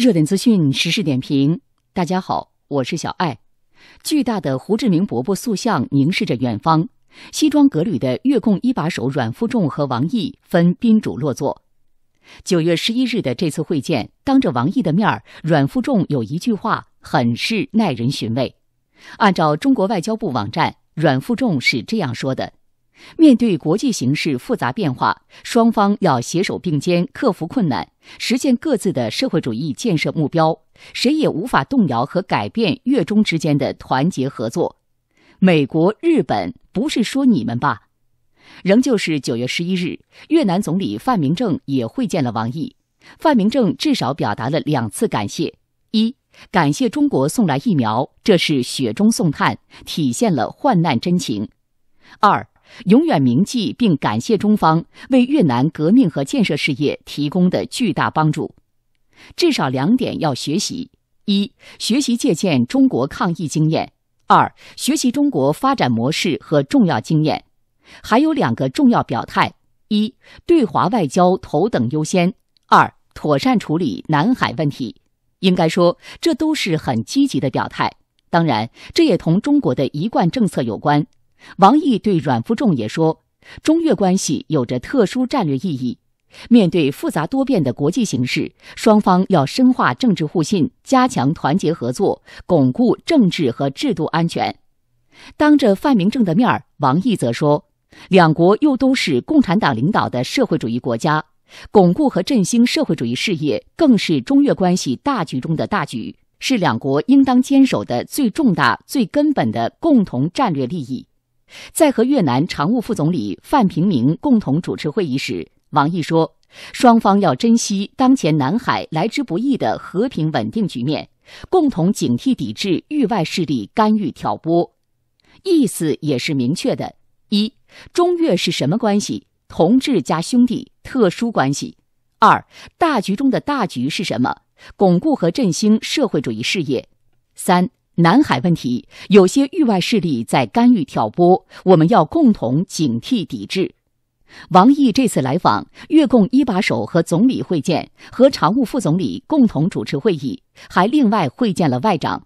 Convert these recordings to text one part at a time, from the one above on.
热点资讯，时事点评。大家好，我是小艾。巨大的胡志明伯伯塑像凝视着远方，西装革履的越共一把手阮富仲和王毅分宾主落座。九月十一日的这次会见，当着王毅的面儿，阮富仲有一句话很是耐人寻味。按照中国外交部网站，阮富仲是这样说的。面对国际形势复杂变化，双方要携手并肩，克服困难，实现各自的社会主义建设目标。谁也无法动摇和改变越中之间的团结合作。美国、日本，不是说你们吧？仍旧是九月十一日，越南总理范明政也会见了王毅。范明政至少表达了两次感谢：一，感谢中国送来疫苗，这是雪中送炭，体现了患难真情；二。永远铭记并感谢中方为越南革命和建设事业提供的巨大帮助。至少两点要学习：一、学习借鉴中国抗疫经验；二、学习中国发展模式和重要经验。还有两个重要表态：一、对华外交头等优先；二、妥善处理南海问题。应该说，这都是很积极的表态。当然，这也同中国的一贯政策有关。王毅对阮富仲也说：“中越关系有着特殊战略意义。面对复杂多变的国际形势，双方要深化政治互信，加强团结合作，巩固政治和制度安全。”当着范明正的面，王毅则说：“两国又都是共产党领导的社会主义国家，巩固和振兴社会主义事业，更是中越关系大局中的大局，是两国应当坚守的最重大、最根本的共同战略利益。”在和越南常务副总理范平明共同主持会议时，王毅说，双方要珍惜当前南海来之不易的和平稳定局面，共同警惕抵制域外势力干预挑拨。意思也是明确的：一、中越是什么关系？同志加兄弟，特殊关系。二、大局中的大局是什么？巩固和振兴社会主义事业。三。南海问题，有些域外势力在干预挑拨，我们要共同警惕抵制。王毅这次来访，越共一把手和总理会见，和常务副总理共同主持会议，还另外会见了外长。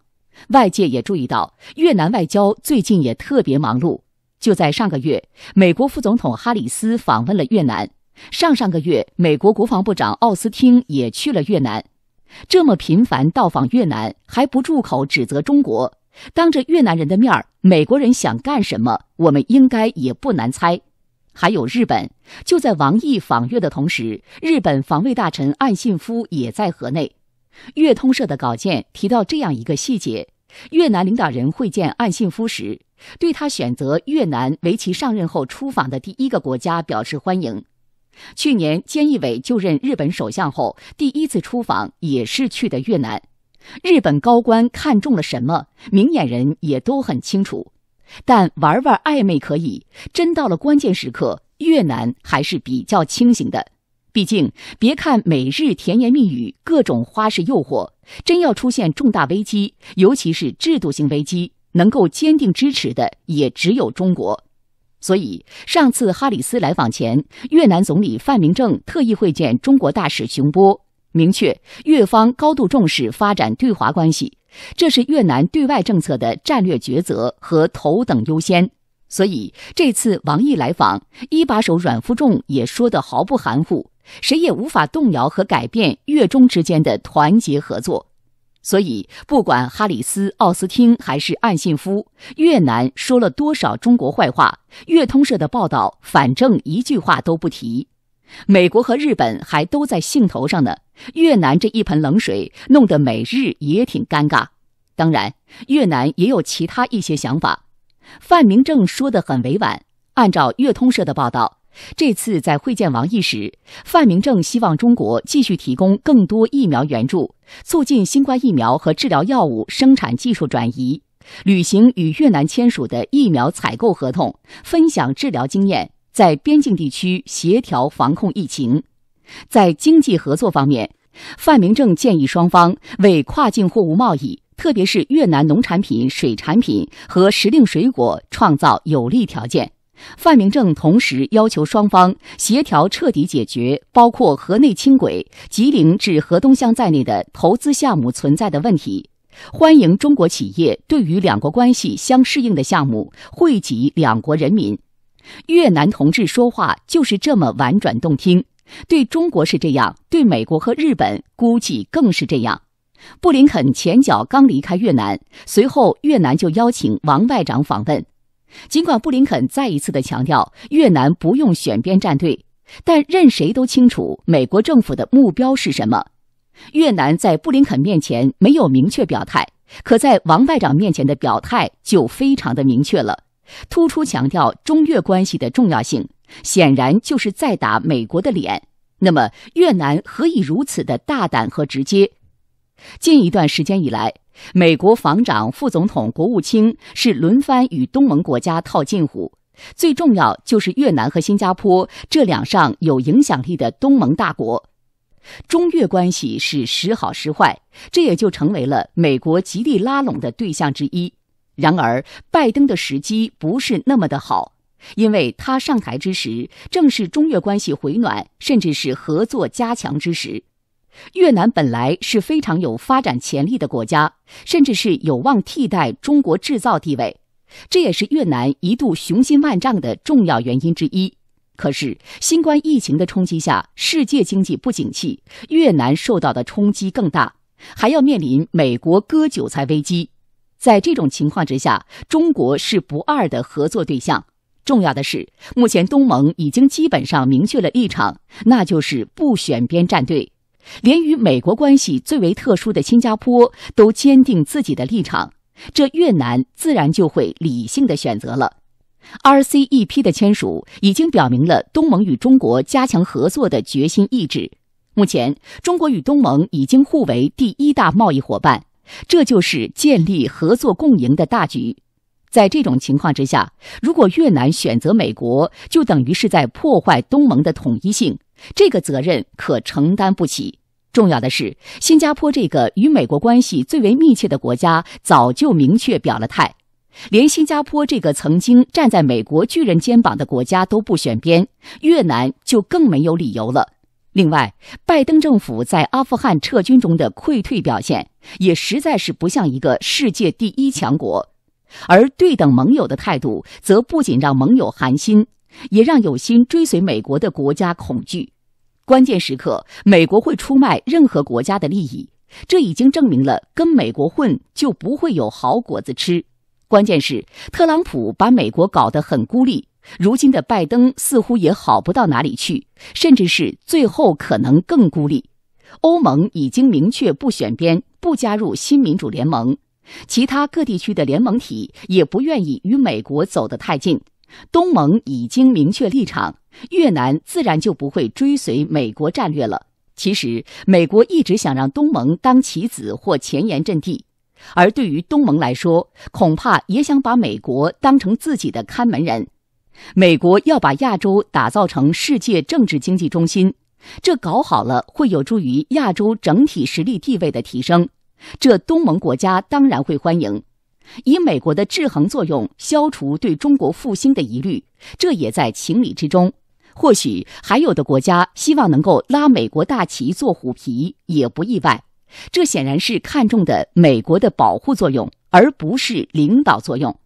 外界也注意到，越南外交最近也特别忙碌。就在上个月，美国副总统哈里斯访问了越南；上上个月，美国国防部长奥斯汀也去了越南。这么频繁到访越南，还不住口指责中国，当着越南人的面儿，美国人想干什么，我们应该也不难猜。还有日本，就在王毅访越的同时，日本防卫大臣岸信夫也在河内。越通社的稿件提到这样一个细节：越南领导人会见岸信夫时，对他选择越南为其上任后出访的第一个国家表示欢迎。去年，菅义伟就任日本首相后，第一次出访也是去的越南。日本高官看中了什么，明眼人也都很清楚。但玩玩暧昧可以，真到了关键时刻，越南还是比较清醒的。毕竟，别看美日甜言蜜语、各种花式诱惑，真要出现重大危机，尤其是制度性危机，能够坚定支持的也只有中国。所以，上次哈里斯来访前，越南总理范明政特意会见中国大使熊波，明确越方高度重视发展对华关系，这是越南对外政策的战略抉择和头等优先。所以，这次王毅来访，一把手阮富仲也说得毫不含糊，谁也无法动摇和改变越中之间的团结合作。所以，不管哈里斯、奥斯汀还是岸信夫，越南说了多少中国坏话，越通社的报道反正一句话都不提。美国和日本还都在兴头上呢，越南这一盆冷水弄得美日也挺尴尬。当然，越南也有其他一些想法。范明正说得很委婉，按照越通社的报道。这次在会见王毅时，范明正希望中国继续提供更多疫苗援助，促进新冠疫苗和治疗药物生产技术转移，履行与越南签署的疫苗采购合同，分享治疗经验，在边境地区协调防控疫情。在经济合作方面，范明正建议双方为跨境货物贸易，特别是越南农产品、水产品和时令水果创造有利条件。范明正同时要求双方协调彻底解决包括河内轻轨、吉林至河东乡在内的投资项目存在的问题，欢迎中国企业对于两国关系相适应的项目惠及两国人民。越南同志说话就是这么婉转动听，对中国是这样，对美国和日本估计更是这样。布林肯前脚刚离开越南，随后越南就邀请王外长访问。尽管布林肯再一次的强调越南不用选边站队，但任谁都清楚美国政府的目标是什么。越南在布林肯面前没有明确表态，可在王外长面前的表态就非常的明确了，突出强调中越关系的重要性，显然就是在打美国的脸。那么越南何以如此的大胆和直接？近一段时间以来。美国防长、副总统、国务卿是轮番与东盟国家套近乎，最重要就是越南和新加坡这两上有影响力的东盟大国。中越关系是时好时坏，这也就成为了美国极力拉拢的对象之一。然而，拜登的时机不是那么的好，因为他上台之时正是中越关系回暖，甚至是合作加强之时。越南本来是非常有发展潜力的国家，甚至是有望替代中国制造地位，这也是越南一度雄心万丈的重要原因之一。可是，新冠疫情的冲击下，世界经济不景气，越南受到的冲击更大，还要面临美国割韭菜危机。在这种情况之下，中国是不二的合作对象。重要的是，目前东盟已经基本上明确了立场，那就是不选边站队。连与美国关系最为特殊的新加坡都坚定自己的立场，这越南自然就会理性的选择了。RCEP 的签署已经表明了东盟与中国加强合作的决心意志。目前，中国与东盟已经互为第一大贸易伙伴，这就是建立合作共赢的大局。在这种情况之下，如果越南选择美国，就等于是在破坏东盟的统一性。这个责任可承担不起。重要的是，新加坡这个与美国关系最为密切的国家早就明确表了态，连新加坡这个曾经站在美国巨人肩膀的国家都不选边，越南就更没有理由了。另外，拜登政府在阿富汗撤军中的溃退表现，也实在是不像一个世界第一强国，而对等盟友的态度，则不仅让盟友寒心。也让有心追随美国的国家恐惧，关键时刻美国会出卖任何国家的利益，这已经证明了跟美国混就不会有好果子吃。关键是特朗普把美国搞得很孤立，如今的拜登似乎也好不到哪里去，甚至是最后可能更孤立。欧盟已经明确不选边，不加入新民主联盟，其他各地区的联盟体也不愿意与美国走得太近。东盟已经明确立场，越南自然就不会追随美国战略了。其实，美国一直想让东盟当棋子或前沿阵地，而对于东盟来说，恐怕也想把美国当成自己的看门人。美国要把亚洲打造成世界政治经济中心，这搞好了会有助于亚洲整体实力地位的提升，这东盟国家当然会欢迎。以美国的制衡作用消除对中国复兴的疑虑，这也在情理之中。或许还有的国家希望能够拉美国大旗做虎皮，也不意外。这显然是看重的美国的保护作用，而不是领导作用。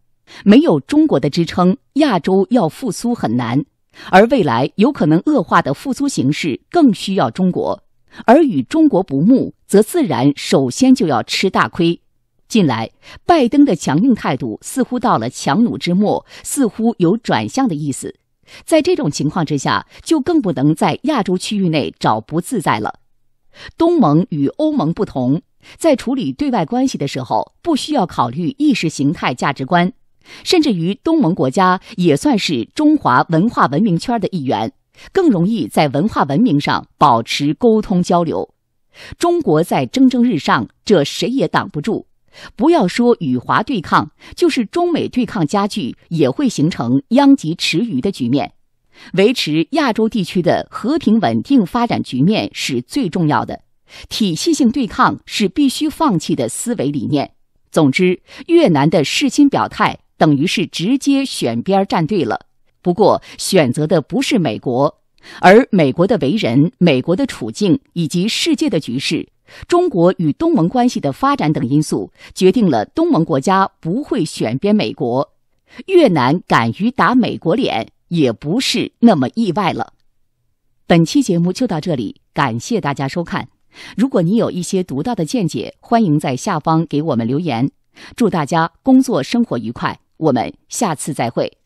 没有中国的支撑，亚洲要复苏很难。而未来有可能恶化的复苏形势更需要中国，而与中国不睦，则自然首先就要吃大亏。近来，拜登的强硬态度似乎到了强弩之末，似乎有转向的意思。在这种情况之下，就更不能在亚洲区域内找不自在了。东盟与欧盟不同，在处理对外关系的时候，不需要考虑意识形态价值观，甚至于东盟国家也算是中华文化文明圈的一员，更容易在文化文明上保持沟通交流。中国在蒸蒸日上，这谁也挡不住。不要说与华对抗，就是中美对抗加剧，也会形成殃及池鱼的局面。维持亚洲地区的和平稳定发展局面是最重要的。体系性对抗是必须放弃的思维理念。总之，越南的势亲表态等于是直接选边站队了，不过选择的不是美国，而美国的为人、美国的处境以及世界的局势。中国与东盟关系的发展等因素，决定了东盟国家不会选边美国。越南敢于打美国脸，也不是那么意外了。本期节目就到这里，感谢大家收看。如果你有一些独到的见解，欢迎在下方给我们留言。祝大家工作生活愉快，我们下次再会。